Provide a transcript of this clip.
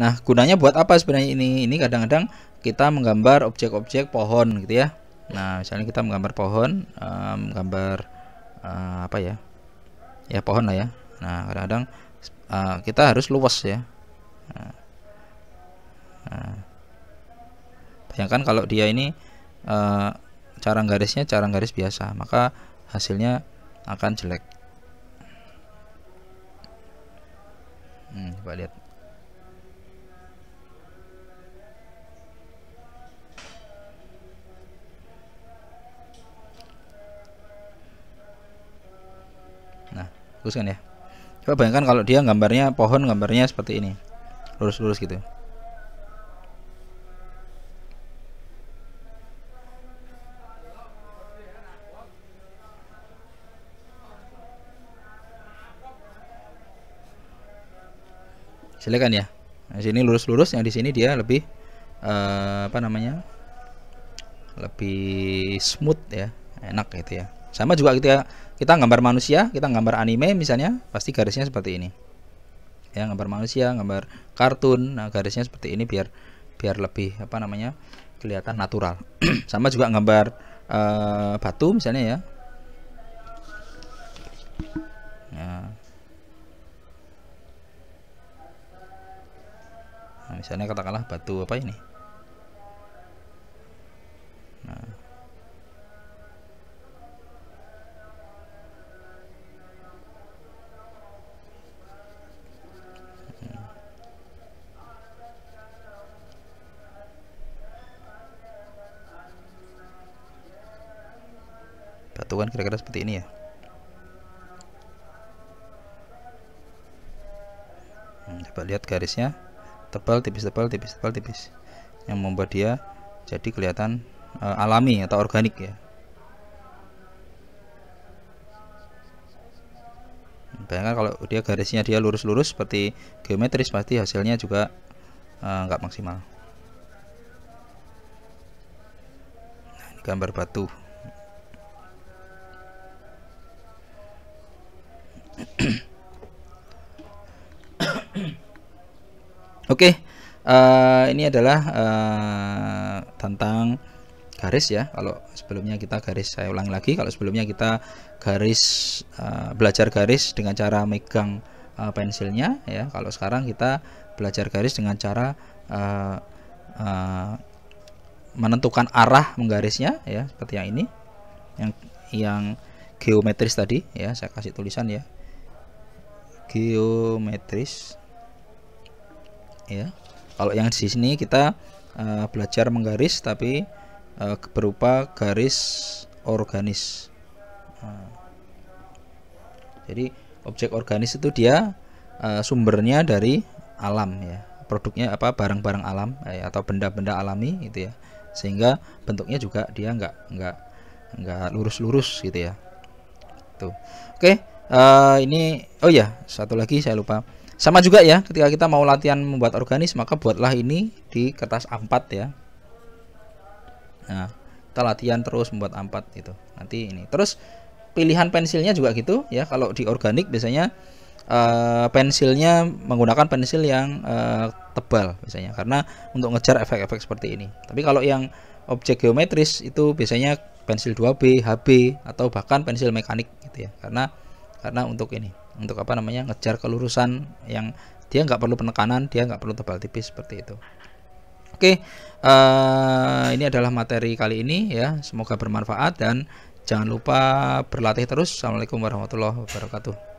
Nah, gunanya buat apa sebenarnya ini? Ini kadang-kadang kita menggambar objek-objek pohon gitu ya. Nah, misalnya kita menggambar pohon, um, menggambar uh, apa ya? Ya pohon lah ya. Nah, kadang-kadang uh, kita harus luas ya. nah. nah. Bayangkan kalau dia ini uh, cara garisnya cara garis biasa, maka hasilnya akan jelek. Hmm, coba lihat. lurus kan ya coba bayangkan kalau dia gambarnya pohon gambarnya seperti ini lurus-lurus gitu silakan ya di sini lurus-lurus yang di sini dia lebih uh, apa namanya lebih smooth ya enak gitu ya sama juga kita kita gambar manusia, kita gambar anime misalnya, pasti garisnya seperti ini. Ya, gambar manusia, gambar kartun, nah garisnya seperti ini biar biar lebih apa namanya? kelihatan natural. Sama juga gambar uh, batu misalnya ya. ya. Nah. misalnya katakanlah batu apa ini? kan kira-kira seperti ini ya hmm, coba lihat garisnya tebal tipis tebal tipis tebal tipis yang membuat dia jadi kelihatan e, alami atau organik ya hmm, bayangkan kalau dia garisnya dia lurus-lurus seperti geometris pasti hasilnya juga eh, nggak e, maksimal nah, ini gambar batu Oke, okay. uh, eh, ini adalah uh, tentang garis ya. Kalau sebelumnya kita garis, saya ulang lagi. Kalau sebelumnya kita garis uh, belajar garis dengan cara megang uh, pensilnya ya. Kalau sekarang kita belajar garis dengan cara uh, uh, menentukan arah menggarisnya ya, seperti yang ini, yang yang geometris tadi ya. Saya kasih tulisan ya, geometris ya kalau yang di sini kita uh, belajar menggaris tapi uh, berupa garis organis nah. jadi objek organis itu dia uh, sumbernya dari alam ya produknya apa barang-barang alam eh, atau benda-benda alami gitu ya sehingga bentuknya juga dia nggak nggak nggak lurus-lurus gitu ya tuh oke okay, uh, ini oh ya satu lagi saya lupa sama juga ya, ketika kita mau latihan membuat organis, maka buatlah ini di kertas A4 ya. Nah, kita latihan terus membuat A4 itu. Nanti ini. Terus pilihan pensilnya juga gitu ya. Kalau di organik biasanya uh, pensilnya menggunakan pensil yang uh, tebal biasanya karena untuk ngejar efek-efek seperti ini. Tapi kalau yang objek geometris itu biasanya pensil 2B, HB atau bahkan pensil mekanik gitu ya. Karena karena untuk ini untuk apa namanya ngejar kelurusan yang dia nggak perlu penekanan dia nggak perlu tebal tipis seperti itu oke uh, ini adalah materi kali ini ya semoga bermanfaat dan jangan lupa berlatih terus assalamualaikum warahmatullahi wabarakatuh